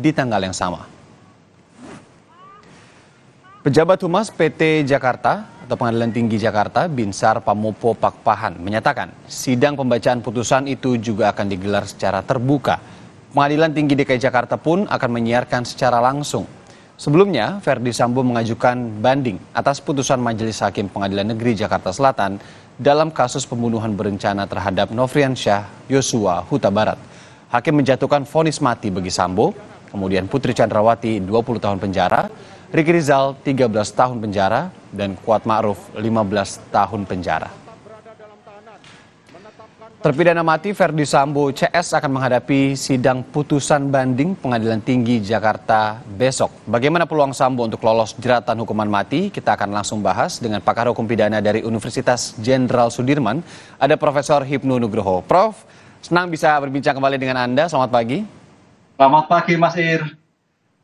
di tanggal yang sama. Pejabat Humas PT Jakarta atau Pengadilan Tinggi Jakarta, Binsar Pamopo Pakpahan, menyatakan sidang pembacaan putusan itu juga akan digelar secara terbuka. Pengadilan Tinggi DKI Jakarta pun akan menyiarkan secara langsung. Sebelumnya, Verdi Sambo mengajukan banding atas putusan Majelis Hakim Pengadilan Negeri Jakarta Selatan dalam kasus pembunuhan berencana terhadap Novriansyah Yosua Huta Barat. Hakim menjatuhkan vonis mati bagi Sambo kemudian Putri Chandrawati 20 tahun penjara, Riki Rizal 13 tahun penjara, dan Kuat Ma'ruf 15 tahun penjara. Terpidana mati Verdi Sambo CS akan menghadapi sidang putusan banding Pengadilan Tinggi Jakarta besok. Bagaimana peluang Sambo untuk lolos jeratan hukuman mati? Kita akan langsung bahas dengan pakar hukum pidana dari Universitas Jenderal Sudirman. Ada Profesor Hipnu Nugroho. Prof, senang bisa berbincang kembali dengan Anda. Selamat pagi. Selamat pagi Mas Ir.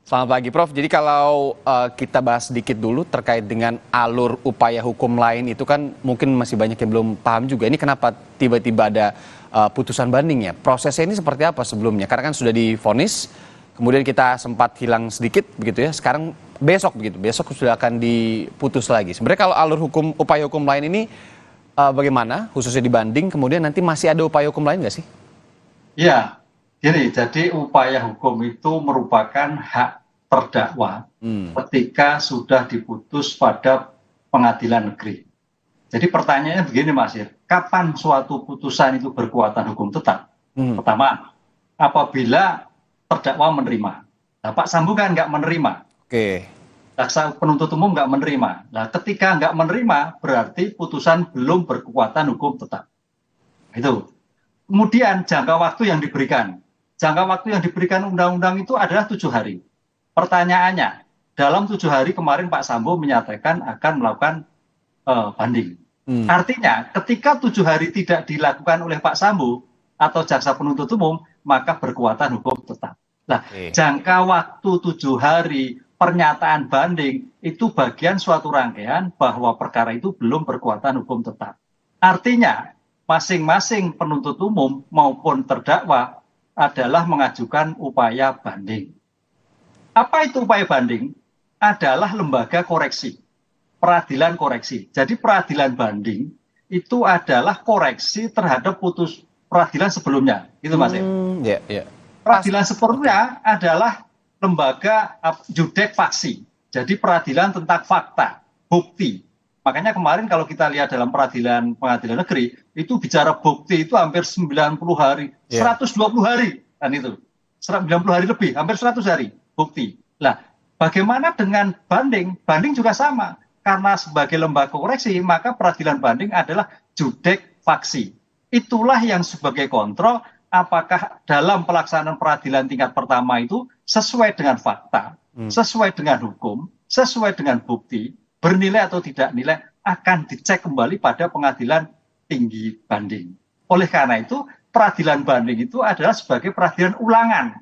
Selamat pagi Prof. Jadi kalau uh, kita bahas sedikit dulu terkait dengan alur upaya hukum lain itu kan mungkin masih banyak yang belum paham juga. Ini kenapa tiba-tiba ada uh, putusan bandingnya? ya? Prosesnya ini seperti apa sebelumnya? Karena kan sudah difonis, kemudian kita sempat hilang sedikit begitu ya. Sekarang besok begitu, besok sudah akan diputus lagi. Sebenarnya kalau alur hukum upaya hukum lain ini uh, bagaimana? Khususnya dibanding, kemudian nanti masih ada upaya hukum lain nggak sih? Iya, Gini, jadi upaya hukum itu merupakan hak terdakwa hmm. ketika sudah diputus pada pengadilan negeri. Jadi pertanyaannya begini Mas Ir, kapan suatu putusan itu berkuatan hukum tetap? Hmm. Pertama, apabila terdakwa menerima. Nah, Pak Sambo kan nggak menerima. Oke. Okay. penuntut umum nggak menerima. Nah, ketika nggak menerima, berarti putusan belum berkuatan hukum tetap. Itu. Kemudian jangka waktu yang diberikan jangka waktu yang diberikan undang-undang itu adalah tujuh hari. Pertanyaannya, dalam tujuh hari kemarin Pak Sambo menyatakan akan melakukan uh, banding. Hmm. Artinya, ketika tujuh hari tidak dilakukan oleh Pak Sambo atau jaksa penuntut umum, maka berkuatan hukum tetap. Nah, okay. jangka waktu tujuh hari pernyataan banding itu bagian suatu rangkaian bahwa perkara itu belum berkuatan hukum tetap. Artinya, masing-masing penuntut umum maupun terdakwa adalah mengajukan upaya banding. Apa itu upaya banding? Adalah lembaga koreksi, peradilan koreksi. Jadi peradilan banding itu adalah koreksi terhadap putus peradilan sebelumnya, Itu Mas. Hmm, ya, yeah, Peradilan sebelumnya okay. adalah lembaga judek faksi. Jadi peradilan tentang fakta, bukti. Makanya kemarin kalau kita lihat dalam peradilan pengadilan negeri, itu bicara bukti itu hampir 90 hari, yeah. Iya. 120 hari kan itu. 90 hari lebih, hampir 100 hari bukti. Lah, bagaimana dengan banding? Banding juga sama. Karena sebagai lembaga koreksi, maka peradilan banding adalah judek faksi. Itulah yang sebagai kontrol apakah dalam pelaksanaan peradilan tingkat pertama itu sesuai dengan fakta, hmm. sesuai dengan hukum, sesuai dengan bukti, bernilai atau tidak nilai akan dicek kembali pada pengadilan tinggi banding. Oleh karena itu, peradilan banding itu adalah sebagai peradilan ulangan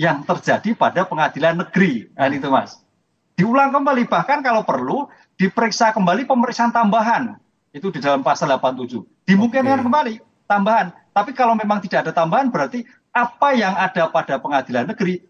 yang terjadi pada pengadilan negeri. Nah itu, Mas. Diulang kembali bahkan kalau perlu diperiksa kembali pemeriksaan tambahan. Itu di dalam pasal 87. Dimungkinkan okay. kembali tambahan. Tapi kalau memang tidak ada tambahan berarti apa yang ada pada pengadilan negeri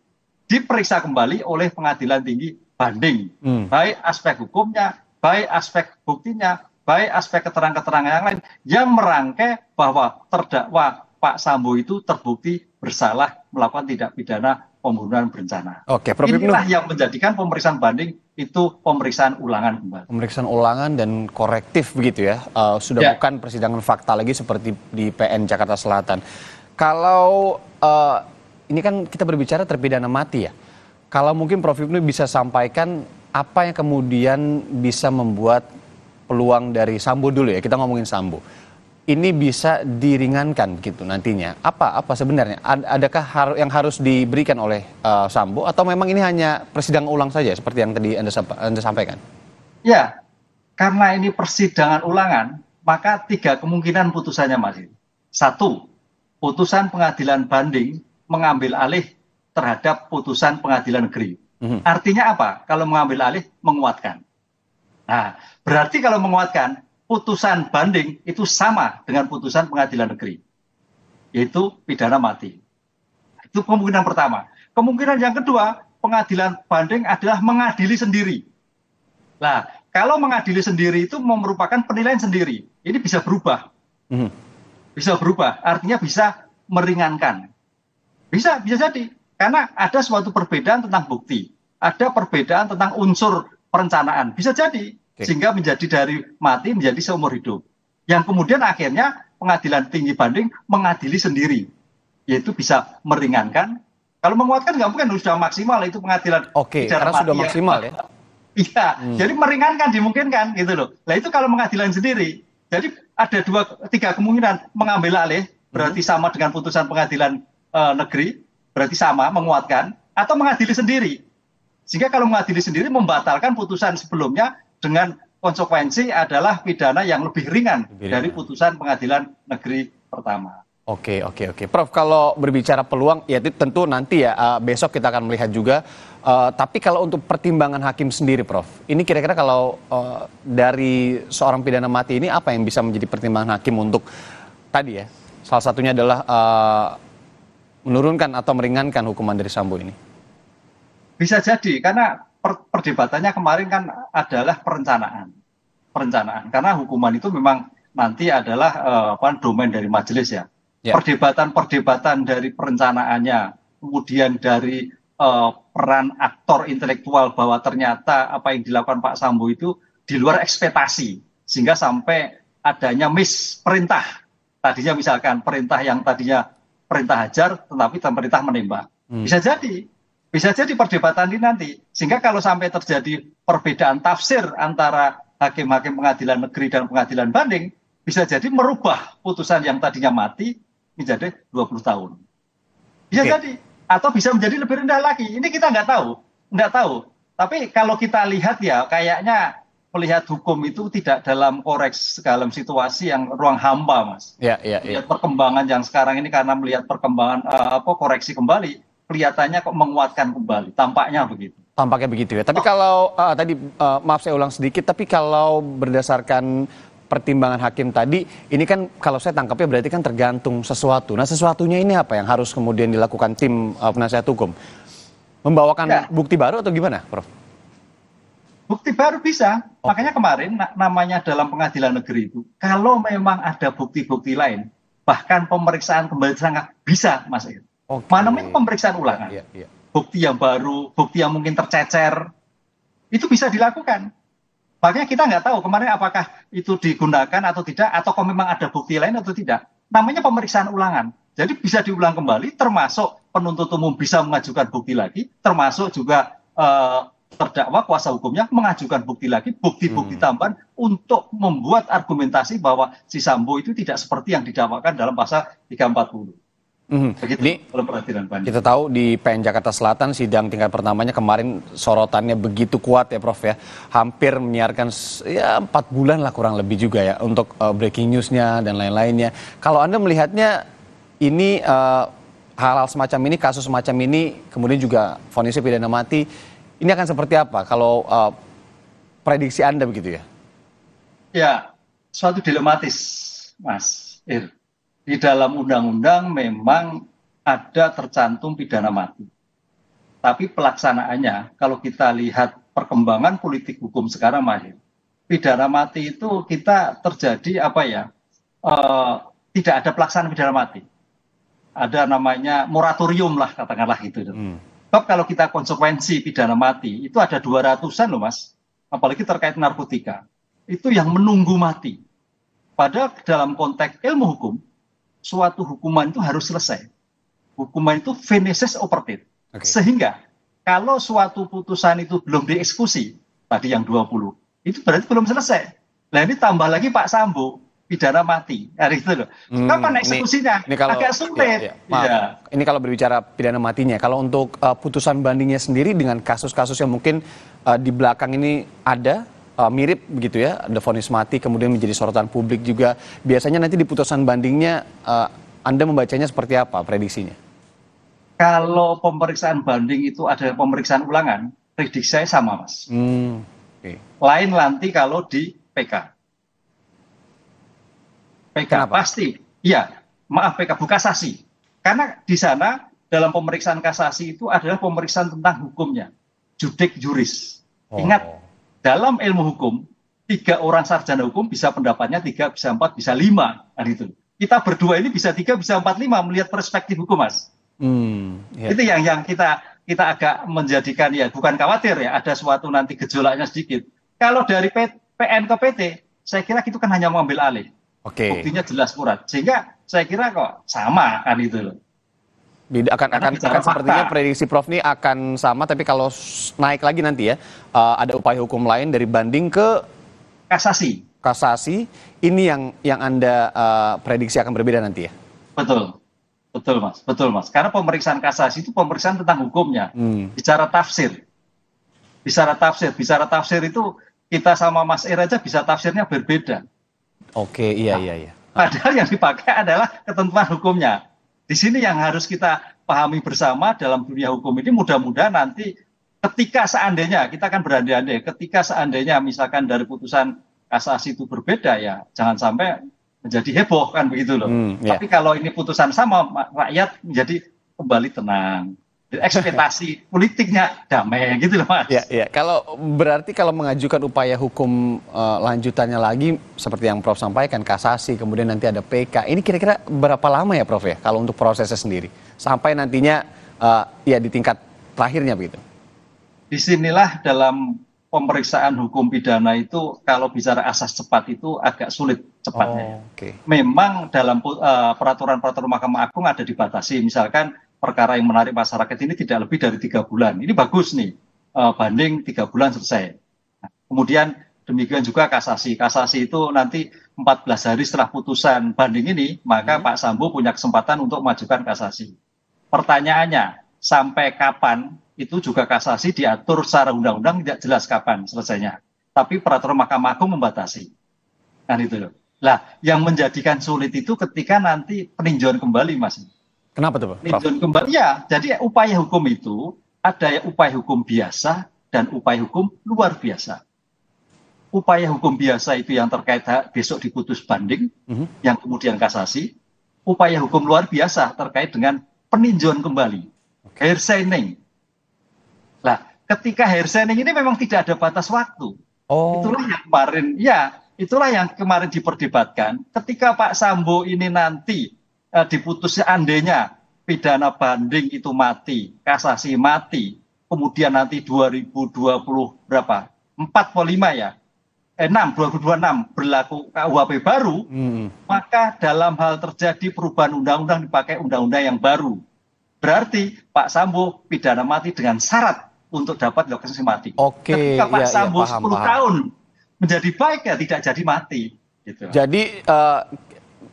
diperiksa kembali oleh pengadilan tinggi banding. Hmm. Baik aspek hukumnya, baik aspek buktinya, baik aspek keterangan-keterangan yang lain yang merangkai bahwa terdakwa Pak Sambo itu terbukti bersalah melakukan tindak pidana pembunuhan berencana. Oke, Prof. Inilah yang menjadikan pemeriksaan banding itu pemeriksaan ulangan kembali. Pemeriksaan ulangan dan korektif begitu ya. Uh, sudah ya. bukan persidangan fakta lagi seperti di PN Jakarta Selatan. Kalau uh, ini kan kita berbicara terpidana mati ya. Kalau mungkin Prof. Ibnu bisa sampaikan apa yang kemudian bisa membuat peluang dari Sambo dulu ya. Kita ngomongin Sambo. Ini bisa diringankan gitu nantinya. Apa apa sebenarnya? Adakah har yang harus diberikan oleh uh, Sambo atau memang ini hanya persidangan ulang saja seperti yang tadi Anda, anda sampaikan? Ya, karena ini persidangan ulangan, maka tiga kemungkinan putusannya masih. Satu, putusan pengadilan banding mengambil alih terhadap putusan pengadilan negeri. Mm -hmm. Artinya apa? Kalau mengambil alih, menguatkan. Nah, berarti kalau menguatkan, putusan banding itu sama dengan putusan pengadilan negeri, yaitu pidana mati. Itu kemungkinan pertama. Kemungkinan yang kedua, pengadilan banding adalah mengadili sendiri. Nah, kalau mengadili sendiri itu merupakan penilaian sendiri. Ini bisa berubah. Hmm. Bisa berubah, artinya bisa meringankan. Bisa, bisa jadi. Karena ada suatu perbedaan tentang bukti. Ada perbedaan tentang unsur perencanaan. Bisa jadi sehingga menjadi dari mati menjadi seumur hidup yang kemudian akhirnya pengadilan tinggi banding mengadili sendiri yaitu bisa meringankan kalau menguatkan nggak mungkin sudah maksimal itu pengadilan oke karena sudah ya. maksimal ya iya hmm. jadi meringankan dimungkinkan gitu loh nah itu kalau pengadilan sendiri jadi ada dua tiga kemungkinan mengambil alih berarti hmm. sama dengan putusan pengadilan e, negeri berarti sama menguatkan atau mengadili sendiri sehingga kalau mengadili sendiri membatalkan putusan sebelumnya dengan konsekuensi adalah pidana yang lebih ringan, lebih ringan. dari putusan pengadilan negeri pertama. Oke, oke, oke. Prof, kalau berbicara peluang, ya tentu nanti ya uh, besok kita akan melihat juga. Uh, tapi kalau untuk pertimbangan hakim sendiri, Prof, ini kira-kira kalau uh, dari seorang pidana mati ini apa yang bisa menjadi pertimbangan hakim untuk tadi ya? Salah satunya adalah uh, menurunkan atau meringankan hukuman dari Sambo ini. Bisa jadi, karena perdebatannya kemarin kan adalah perencanaan. Perencanaan karena hukuman itu memang nanti adalah uh, apa domain dari majelis ya. ya. Perdebatan-perdebatan yeah. dari perencanaannya, kemudian dari uh, peran aktor intelektual bahwa ternyata apa yang dilakukan Pak Sambo itu di luar ekspektasi sehingga sampai adanya miss perintah. Tadinya misalkan perintah yang tadinya perintah hajar tetapi perintah menembak. Hmm. Bisa jadi bisa jadi perdebatan ini nanti sehingga kalau sampai terjadi perbedaan tafsir antara hakim-hakim pengadilan negeri dan pengadilan banding bisa jadi merubah putusan yang tadinya mati menjadi 20 tahun. Bisa jadi atau bisa menjadi lebih rendah lagi. Ini kita nggak tahu, nggak tahu. Tapi kalau kita lihat ya kayaknya melihat hukum itu tidak dalam koreks dalam situasi yang ruang hamba, Mas. Ya, yeah, ya, ya. Perkembangan yang sekarang ini karena melihat perkembangan uh, apa koreksi kembali kelihatannya kok menguatkan kembali, tampaknya begitu. Tampaknya begitu ya. Tapi oh. kalau uh, tadi uh, maaf saya ulang sedikit, tapi kalau berdasarkan pertimbangan hakim tadi, ini kan kalau saya tangkapnya berarti kan tergantung sesuatu. Nah sesuatunya ini apa yang harus kemudian dilakukan tim uh, penasihat hukum? Membawakan ya. bukti baru atau gimana, Prof? Bukti baru bisa. Oh. Makanya kemarin namanya dalam pengadilan negeri itu, kalau memang ada bukti-bukti lain, bahkan pemeriksaan kembali tersangka bisa, Mas Ir. Okay. Mana namanya pemeriksaan ulangan. Yeah, yeah. Bukti yang baru, bukti yang mungkin tercecer, itu bisa dilakukan. Makanya kita nggak tahu kemarin apakah itu digunakan atau tidak, atau kalau memang ada bukti lain atau tidak. Namanya pemeriksaan ulangan. Jadi bisa diulang kembali, termasuk penuntut umum bisa mengajukan bukti lagi, termasuk juga eh, terdakwa kuasa hukumnya mengajukan bukti lagi, bukti-bukti hmm. tambahan untuk membuat argumentasi bahwa si Sambo itu tidak seperti yang didakwakan dalam pasal 340. Mm -hmm. Ini kita tahu di PN Jakarta Selatan sidang tingkat pertamanya kemarin sorotannya begitu kuat ya Prof ya. Hampir menyiarkan ya empat bulan lah kurang lebih juga ya untuk uh, breaking newsnya dan lain-lainnya. Kalau Anda melihatnya ini hal eh, hal-hal semacam ini, kasus semacam ini, kemudian juga fonisnya pidana mati, ini akan seperti apa kalau uh, prediksi Anda begitu ya? Ya, suatu dilematis, Mas. Ir di dalam undang-undang memang ada tercantum pidana mati. Tapi pelaksanaannya, kalau kita lihat perkembangan politik hukum sekarang, Mahir, pidana mati itu kita terjadi apa ya? E, tidak ada pelaksanaan pidana mati. Ada namanya moratorium lah katakanlah gitu. Hmm. kalau kita konsekuensi pidana mati itu ada 200-an loh mas, apalagi terkait narkotika. Itu yang menunggu mati. Padahal dalam konteks ilmu hukum suatu hukuman itu harus selesai. Hukuman itu finishes operative. Okay. Sehingga kalau suatu putusan itu belum dieksekusi, tadi yang 20, itu berarti belum selesai. Nah ini tambah lagi Pak Sambo, pidana mati. Nah, itu loh. Hmm, Kapan eksekusinya? Ini, ini kalau, Agak sulit. Ya, ya. ya. Ini kalau berbicara pidana matinya. Kalau untuk uh, putusan bandingnya sendiri dengan kasus-kasus yang mungkin uh, di belakang ini ada, uh, mirip begitu ya, ada vonis mati kemudian menjadi sorotan publik juga. Biasanya nanti di putusan bandingnya uh, Anda membacanya seperti apa prediksinya? Kalau pemeriksaan banding itu ada pemeriksaan ulangan, prediksi saya sama mas. Hmm, okay. Lain nanti kalau di PK. PK Kenapa? pasti, iya. Maaf PK bukan kasasi, karena di sana dalam pemeriksaan kasasi itu adalah pemeriksaan tentang hukumnya, judik juris. Oh. Ingat dalam ilmu hukum tiga orang sarjana hukum bisa pendapatnya tiga bisa empat bisa lima kan itu kita berdua ini bisa tiga bisa empat lima melihat perspektif hukum mas hmm, yeah. itu yang yang kita kita agak menjadikan ya bukan khawatir ya ada suatu nanti gejolaknya sedikit kalau dari P, PN ke PT saya kira itu kan hanya mengambil alih okay. buktinya jelas kurat sehingga saya kira kok sama kan itu loh akan akan, akan sepertinya prediksi Prof ini akan sama tapi kalau naik lagi nanti ya uh, ada upaya hukum lain dari banding ke kasasi. Kasasi ini yang yang Anda uh, prediksi akan berbeda nanti ya. Betul. Betul Mas, betul Mas. Karena pemeriksaan kasasi itu pemeriksaan tentang hukumnya. Hmm. Bicara tafsir. Bicara tafsir, bicara tafsir itu kita sama Mas Er aja bisa tafsirnya berbeda. Oke, iya iya iya. Padahal yang dipakai adalah ketentuan hukumnya di sini yang harus kita pahami bersama dalam dunia hukum ini mudah-mudahan nanti ketika seandainya kita akan berandai-andai ketika seandainya misalkan dari putusan kasasi itu berbeda ya jangan sampai menjadi heboh kan begitu loh. Hmm, yeah. Tapi kalau ini putusan sama rakyat menjadi kembali tenang ekspektasi politiknya damai gitu loh mas. Ya, ya. Kalau berarti kalau mengajukan upaya hukum uh, lanjutannya lagi seperti yang Prof sampaikan kasasi kemudian nanti ada PK ini kira-kira berapa lama ya Prof ya kalau untuk prosesnya sendiri sampai nantinya uh, ya di tingkat terakhirnya begitu. Disinilah dalam pemeriksaan hukum pidana itu kalau bicara asas cepat itu agak sulit cepatnya. Oh, okay. Memang dalam uh, eh, peraturan -peraturan Mahkamah Agung ada dibatasi misalkan perkara yang menarik masyarakat ini tidak lebih dari tiga bulan. Ini bagus nih, uh, banding tiga bulan selesai. Nah, kemudian demikian juga kasasi. Kasasi itu nanti 14 hari setelah putusan banding ini, maka hmm. Pak Sambo punya kesempatan untuk majukan kasasi. Pertanyaannya, sampai kapan itu juga kasasi diatur secara undang-undang tidak jelas kapan selesainya. Tapi peraturan Mahkamah Agung membatasi. Kan itu loh. Lah, yang menjadikan sulit itu ketika nanti peninjauan kembali, Mas. Kenapa tuh, Pak? ya. Jadi upaya hukum itu ada ya upaya hukum biasa dan upaya hukum luar biasa. Upaya hukum biasa itu yang terkait besok diputus banding, mm -hmm. yang kemudian kasasi. Upaya hukum luar biasa terkait dengan peninjauan kembali, okay. signing. Nah, ketika hair signing ini memang tidak ada batas waktu. Oh. Itulah yang kemarin, ya, itulah yang kemarin diperdebatkan. Ketika Pak Sambo ini nanti eh, diputus seandainya pidana banding itu mati, kasasi mati, kemudian nanti 2020 berapa? 4 atau 5 ya? Eh, 6, 2026 berlaku KUHP baru, hmm. maka dalam hal terjadi perubahan undang-undang dipakai undang-undang yang baru. Berarti Pak Sambo pidana mati dengan syarat untuk dapat lokasi mati. Oke, Ketika Pak ya, Sambo ya, paham, 10 paham. tahun menjadi baik ya tidak jadi mati. Gitu. Jadi uh,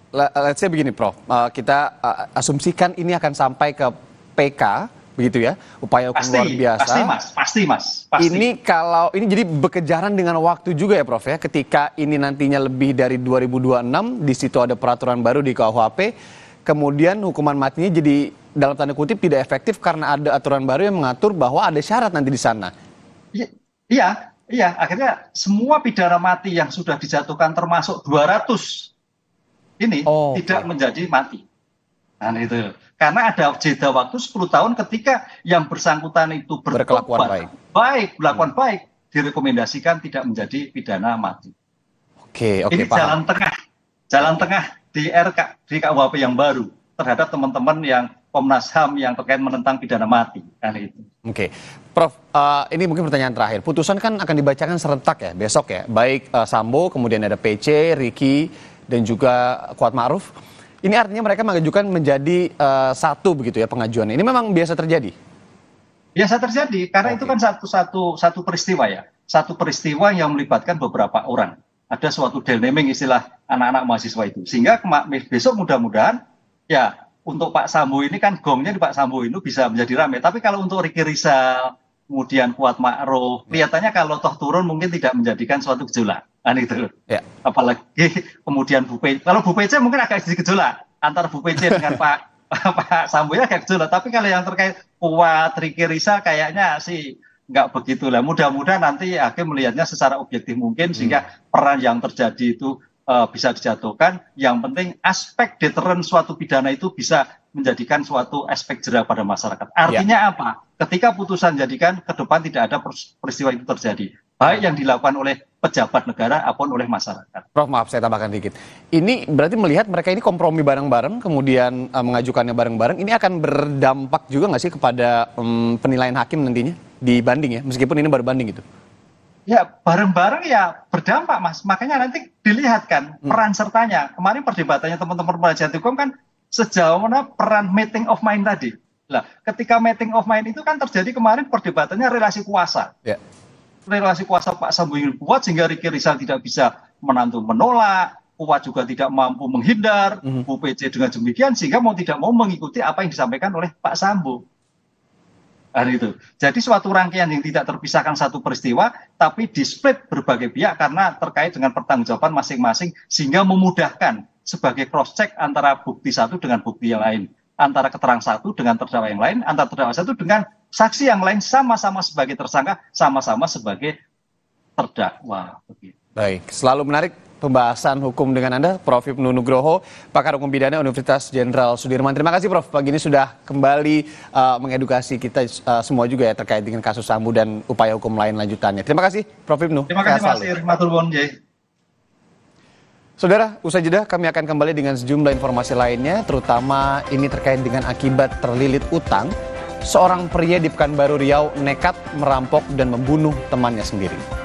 Eh, let's say begini Prof, uh, kita uh, asumsikan ini akan sampai ke PK begitu ya upaya hukum pasti, luar biasa pasti mas pasti mas pasti. ini kalau ini jadi bekejaran dengan waktu juga ya prof ya ketika ini nantinya lebih dari 2026 di situ ada peraturan baru di KUHP kemudian hukuman matinya jadi dalam tanda kutip tidak efektif karena ada aturan baru yang mengatur bahwa ada syarat nanti di sana iya iya, iya. akhirnya semua pidana mati yang sudah dijatuhkan termasuk 200 ini oh, tidak okay. menjadi mati. Nah, itu. Karena ada jeda waktu 10 tahun ketika yang bersangkutan itu berkelakuan baik. baik, berlakuan hmm. baik, direkomendasikan tidak menjadi pidana mati. Oke, okay, oke okay, Ini jalan tengah. Jalan tengah di RK di KUHP yang baru terhadap teman-teman yang Komnas HAM yang terkait menentang pidana mati kali itu. Oke, okay. Prof, uh, ini mungkin pertanyaan terakhir. Putusan kan akan dibacakan serentak ya besok ya, baik uh, Sambo, kemudian ada PC, Riki, dan juga Kuat Ma'ruf. Ini artinya mereka mengajukan menjadi uh, satu begitu ya pengajuan. Ini memang biasa terjadi. Biasa terjadi karena okay. itu kan satu-satu satu peristiwa ya. Satu peristiwa yang melibatkan beberapa orang. Ada suatu dynamic istilah anak-anak mahasiswa itu. Sehingga besok mudah-mudahan ya untuk Pak Sambo ini kan gongnya di Pak Sambo ini bisa menjadi ramai. Tapi kalau untuk Riki Rizal, kemudian Kuat Ma'ruf, kelihatannya kalau toh turun mungkin tidak menjadikan suatu gejolak kan itu ya. apalagi kemudian Bu Pece, kalau Bu Pece mungkin agak sedikit gejolak antara Bu Pece dengan Pak Pak Sambo ya agak gejolak tapi kalau yang terkait kuat Riki Risa kayaknya sih nggak begitu lah mudah-mudahan nanti hakim melihatnya secara objektif mungkin hmm. sehingga peran yang terjadi itu uh, bisa dijatuhkan yang penting aspek deteren suatu pidana itu bisa menjadikan suatu aspek jerah pada masyarakat ya. artinya ya. apa ketika putusan jadikan ke depan tidak ada peristiwa itu terjadi baik yang dilakukan oleh pejabat negara apun oleh masyarakat. Prof, maaf saya tambahkan dikit. Ini berarti melihat mereka ini kompromi bareng-bareng, kemudian uh, mengajukannya bareng-bareng, ini akan berdampak juga nggak sih kepada um, penilaian hakim nantinya dibanding ya, meskipun ini baru banding gitu? Ya, bareng-bareng ya berdampak mas. Makanya nanti dilihatkan kan hmm. peran sertanya. Kemarin perdebatannya teman-teman pelajar hukum kan sejauh mana peran meeting of mind tadi. Nah, ketika meeting of mind itu kan terjadi kemarin perdebatannya relasi kuasa. Yeah relasi kuasa Pak Sambo yang kuat sehingga Riki Rizal tidak bisa menantu menolak, kuat juga tidak mampu menghindar, mm -hmm. Bu dengan demikian sehingga mau tidak mau mengikuti apa yang disampaikan oleh Pak Sambo. Nah, itu. Jadi suatu rangkaian yang tidak terpisahkan satu peristiwa, tapi displit berbagai pihak karena terkait dengan pertanggungjawaban masing-masing, sehingga memudahkan sebagai cross check antara bukti satu dengan bukti yang lain antara keterangan satu dengan terdakwa yang lain, antara terdakwa satu dengan saksi yang lain sama-sama sebagai tersangka, sama-sama sebagai terdakwa. Begitu. Baik, selalu menarik pembahasan hukum dengan Anda, Prof. Ibnu Nugroho, pakar hukum pidana Universitas Jenderal Sudirman. Terima kasih Prof. Pagi ini sudah kembali uh, mengedukasi kita uh, semua juga ya terkait dengan kasus Sambu dan upaya hukum lain lanjutannya. Terima kasih Prof. Ibnu. Terima kasih Mas Irma Bonjai. Saudara, usai jeda kami akan kembali dengan sejumlah informasi lainnya, terutama ini terkait dengan akibat terlilit utang. Seorang pria di Pekanbaru Riau nekat merampok dan membunuh temannya sendiri.